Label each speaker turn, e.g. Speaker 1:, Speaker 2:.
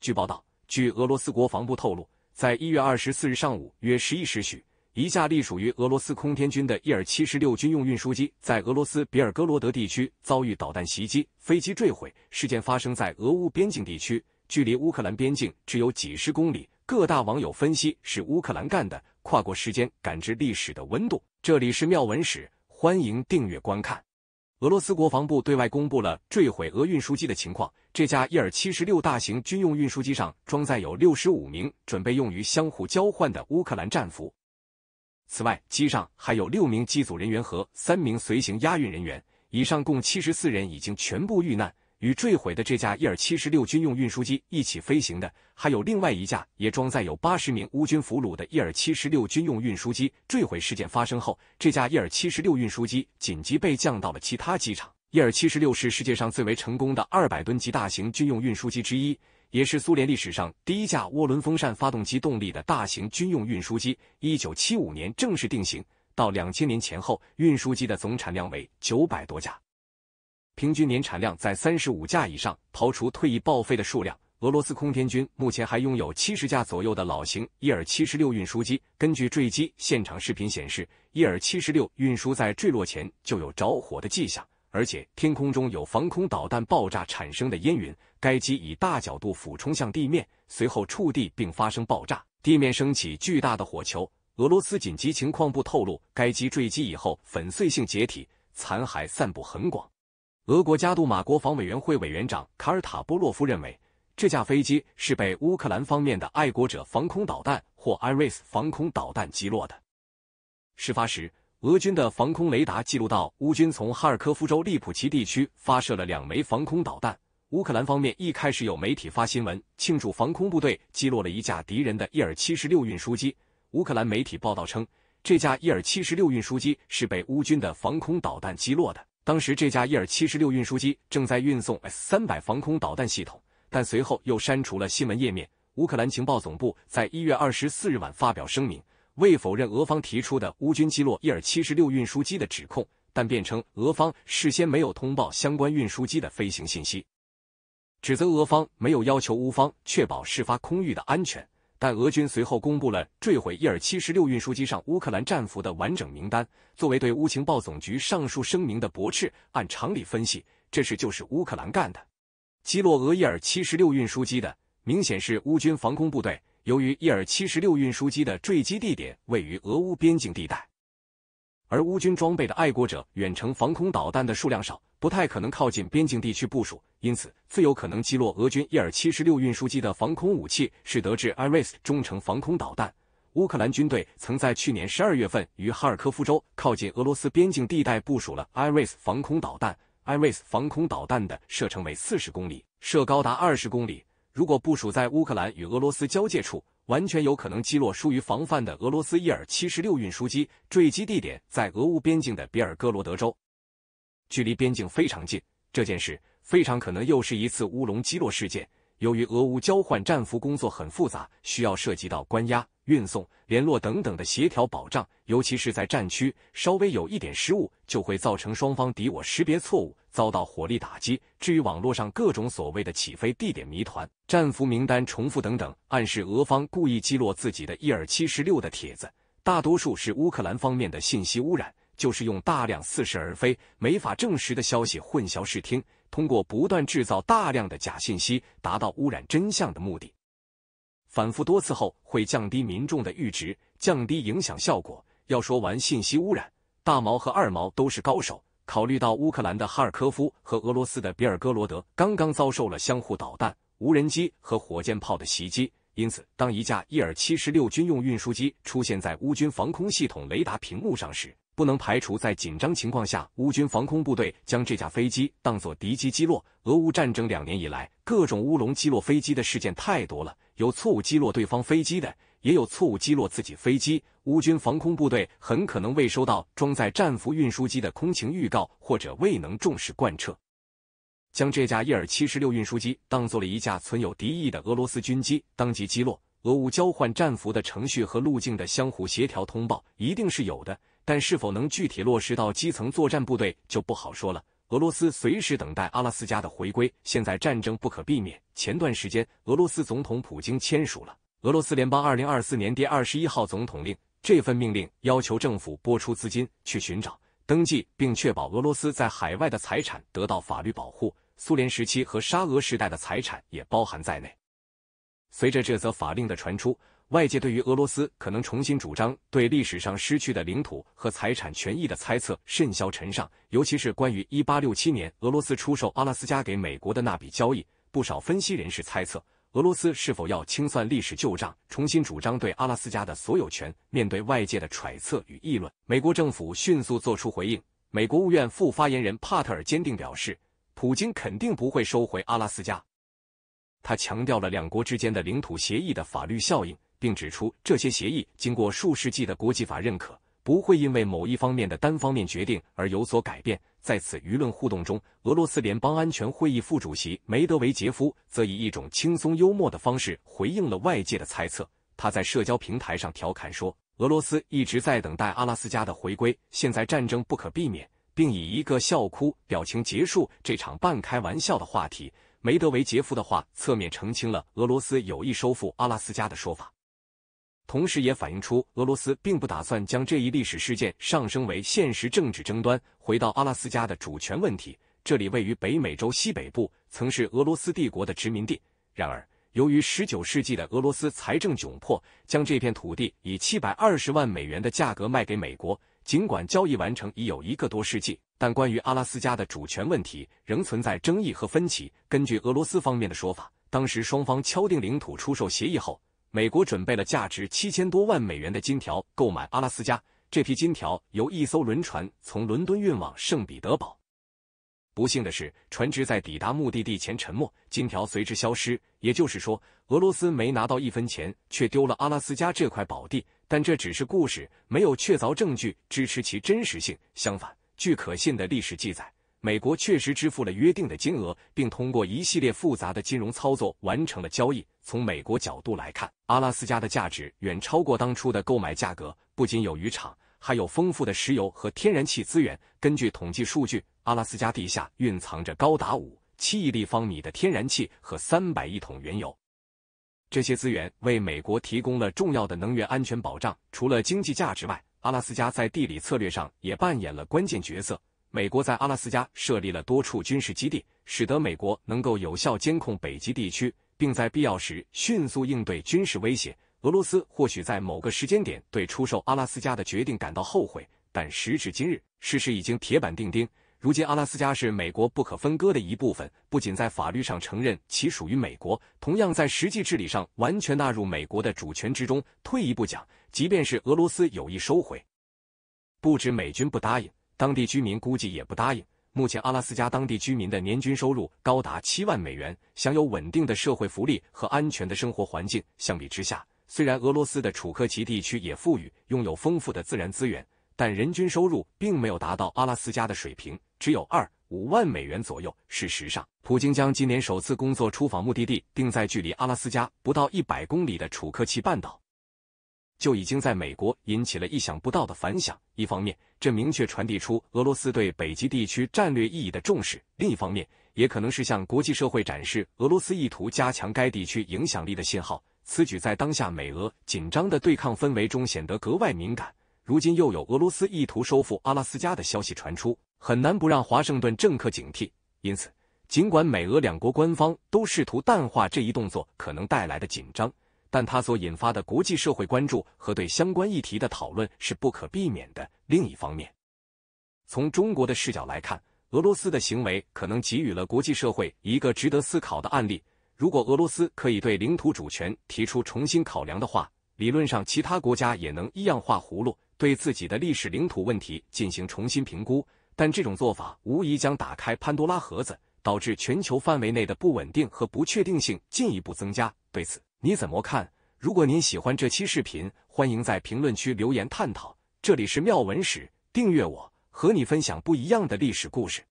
Speaker 1: 据报道，据俄罗斯国防部透露，在一月二十四日上午约十一时许，一架隶属于俄罗斯空天军的伊尔七十六军用运输机在俄罗斯比尔哥罗德地区遭遇导弹袭击，飞机坠毁。事件发生在俄乌边境地区，距离乌克兰边境只有几十公里。各大网友分析是乌克兰干的。跨过时间，感知历史的温度。这里是妙文史，欢迎订阅观看。俄罗斯国防部对外公布了坠毁俄运输机的情况。这架伊尔七十六大型军用运输机上装载有六十五名准备用于相互交换的乌克兰战俘。此外，机上还有六名机组人员和三名随行押运人员，以上共七十四人已经全部遇难。与坠毁的这架伊尔七十六军用运输机一起飞行的，还有另外一架也装载有八十名乌军俘虏的伊尔七十六军用运输机。坠毁事件发生后，这架伊尔七十六运输机紧急被降到了其他机场。伊尔七十六是世界上最为成功的二百吨级大型军用运输机之一，也是苏联历史上第一架涡轮风扇发动机动力的大型军用运输机。一九七五年正式定型，到两千年前后，运输机的总产量为九百多架。平均年产量在三十五架以上，刨除退役报废的数量，俄罗斯空天军目前还拥有七十架左右的老型伊尔七十六运输机。根据坠机现场视频显示，伊尔七十六运输在坠落前就有着火的迹象，而且天空中有防空导弹爆炸产生的烟云。该机以大角度俯冲向地面，随后触地并发生爆炸，地面升起巨大的火球。俄罗斯紧急情况部透露，该机坠机以后粉碎性解体，残骸散布很广。俄国家杜马国防委员会委员长卡尔塔波洛夫认为，这架飞机是被乌克兰方面的爱国者防空导弹或 Iris 防空导弹击落的。事发时，俄军的防空雷达记录到乌军从哈尔科夫州利普奇地区发射了两枚防空导弹。乌克兰方面一开始有媒体发新闻庆祝防空部队击落了一架敌人的伊尔76运输机。乌克兰媒体报道称，这架伊尔76运输机是被乌军的防空导弹击落的。当时这架伊尔七十六运输机正在运送 S 三百防空导弹系统，但随后又删除了新闻页面。乌克兰情报总部在一月二十四日晚发表声明，未否认俄方提出的乌军击落伊尔七十六运输机的指控，但辩称俄方事先没有通报相关运输机的飞行信息，指责俄方没有要求乌方确保事发空域的安全。但俄军随后公布了坠毁伊尔七十六运输机上乌克兰战俘的完整名单，作为对乌情报总局上述声明的驳斥。按常理分析，这事就是乌克兰干的。击落俄伊尔七十六运输机的，明显是乌军防空部队。由于伊尔七十六运输机的坠机地点位于俄乌边境地带。而乌军装备的爱国者远程防空导弹的数量少，不太可能靠近边境地区部署，因此最有可能击落俄军伊尔七十六运输机的防空武器是德制 Iris 中程防空导弹。乌克兰军队曾在去年十二月份于哈尔科夫州靠近俄罗斯边境地带部署了 Iris 防空导弹。Iris 防空导弹的射程为四十公里，射高达二十公里。如果部署在乌克兰与俄罗斯交界处，完全有可能击落疏于防范的俄罗斯伊尔七十六运输机，坠机地点在俄乌边境的比尔哥罗德州，距离边境非常近。这件事非常可能又是一次乌龙击落事件。由于俄乌交换战俘工作很复杂，需要涉及到关押。运送、联络等等的协调保障，尤其是在战区，稍微有一点失误，就会造成双方敌我识别错误，遭到火力打击。至于网络上各种所谓的起飞地点谜团、战俘名单重复等等，暗示俄方故意击落自己的伊尔七十六的帖子，大多数是乌克兰方面的信息污染，就是用大量似是而非、没法证实的消息混淆视听，通过不断制造大量的假信息，达到污染真相的目的。反复多次后，会降低民众的阈值，降低影响效果。要说完信息污染，大毛和二毛都是高手。考虑到乌克兰的哈尔科夫和俄罗斯的比尔哥罗德刚刚遭受了相互导弹、无人机和火箭炮的袭击，因此，当一架伊尔七十六军用运输机出现在乌军防空系统雷达屏幕上时，不能排除在紧张情况下，乌军防空部队将这架飞机当作敌机击落。俄乌战争两年以来，各种乌龙击落飞机的事件太多了，有错误击落对方飞机的，也有错误击落自己飞机。乌军防空部队很可能未收到装载战俘运输机的空情预告，或者未能重视贯彻，将这架伊尔七十六运输机当做了一架存有敌意的俄罗斯军机，当即击落。俄乌交换战俘的程序和路径的相互协调通报，一定是有的。但是否能具体落实到基层作战部队就不好说了。俄罗斯随时等待阿拉斯加的回归。现在战争不可避免。前段时间，俄罗斯总统普京签署了俄罗斯联邦二零二四年第二十一号总统令。这份命令要求政府拨出资金去寻找、登记并确保俄罗斯在海外的财产得到法律保护。苏联时期和沙俄时代的财产也包含在内。随着这则法令的传出。外界对于俄罗斯可能重新主张对历史上失去的领土和财产权益的猜测甚嚣尘上，尤其是关于一八六七年俄罗斯出售阿拉斯加给美国的那笔交易，不少分析人士猜测俄罗斯是否要清算历史旧账，重新主张对阿拉斯加的所有权。面对外界的揣测与议论，美国政府迅速做出回应。美国务院副发言人帕特尔坚定表示，普京肯定不会收回阿拉斯加。他强调了两国之间的领土协议的法律效应。并指出这些协议经过数世纪的国际法认可，不会因为某一方面的单方面决定而有所改变。在此舆论互动中，俄罗斯联邦安全会议副主席梅德韦杰夫则以一种轻松幽默的方式回应了外界的猜测。他在社交平台上调侃说：“俄罗斯一直在等待阿拉斯加的回归，现在战争不可避免。”并以一个笑哭表情结束这场半开玩笑的话题。梅德韦杰夫的话侧面澄清了俄罗斯有意收复阿拉斯加的说法。同时也反映出俄罗斯并不打算将这一历史事件上升为现实政治争端。回到阿拉斯加的主权问题，这里位于北美洲西北部，曾是俄罗斯帝国的殖民地。然而，由于十九世纪的俄罗斯财政窘迫，将这片土地以七百二十万美元的价格卖给美国。尽管交易完成已有一个多世纪，但关于阿拉斯加的主权问题仍存在争议和分歧。根据俄罗斯方面的说法，当时双方敲定领土出售协议后。美国准备了价值七千多万美元的金条购买阿拉斯加，这批金条由一艘轮船从伦敦运往圣彼得堡。不幸的是，船只在抵达目的地前沉没，金条随之消失。也就是说，俄罗斯没拿到一分钱，却丢了阿拉斯加这块宝地。但这只是故事，没有确凿证据支持其真实性。相反，据可信的历史记载。美国确实支付了约定的金额，并通过一系列复杂的金融操作完成了交易。从美国角度来看，阿拉斯加的价值远超过当初的购买价格，不仅有渔场，还有丰富的石油和天然气资源。根据统计数据，阿拉斯加地下蕴藏着高达五七亿立方米的天然气和三百亿桶原油，这些资源为美国提供了重要的能源安全保障。除了经济价值外，阿拉斯加在地理策略上也扮演了关键角色。美国在阿拉斯加设立了多处军事基地，使得美国能够有效监控北极地区，并在必要时迅速应对军事威胁。俄罗斯或许在某个时间点对出售阿拉斯加的决定感到后悔，但时至今日，事实已经铁板钉钉。如今，阿拉斯加是美国不可分割的一部分，不仅在法律上承认其属于美国，同样在实际治理上完全纳入美国的主权之中。退一步讲，即便是俄罗斯有意收回，不止美军不答应。当地居民估计也不答应。目前，阿拉斯加当地居民的年均收入高达七万美元，享有稳定的社会福利和安全的生活环境。相比之下，虽然俄罗斯的楚科奇地区也富裕，拥有丰富的自然资源，但人均收入并没有达到阿拉斯加的水平，只有二五万美元左右。事实上，普京将今年首次工作出访目的地定在距离阿拉斯加不到一百公里的楚科奇半岛。就已经在美国引起了意想不到的反响。一方面，这明确传递出俄罗斯对北极地区战略意义的重视；另一方面，也可能是向国际社会展示俄罗斯意图加强该地区影响力的信号。此举在当下美俄紧张的对抗氛围中显得格外敏感。如今又有俄罗斯意图收复阿拉斯加的消息传出，很难不让华盛顿政客警惕。因此，尽管美俄两国官方都试图淡化这一动作可能带来的紧张。但它所引发的国际社会关注和对相关议题的讨论是不可避免的。另一方面，从中国的视角来看，俄罗斯的行为可能给予了国际社会一个值得思考的案例。如果俄罗斯可以对领土主权提出重新考量的话，理论上其他国家也能一样画葫芦，对自己的历史领土问题进行重新评估。但这种做法无疑将打开潘多拉盒子，导致全球范围内的不稳定和不确定性进一步增加。对此，你怎么看？如果您喜欢这期视频，欢迎在评论区留言探讨。这里是妙文史，订阅我，和你分享不一样的历史故事。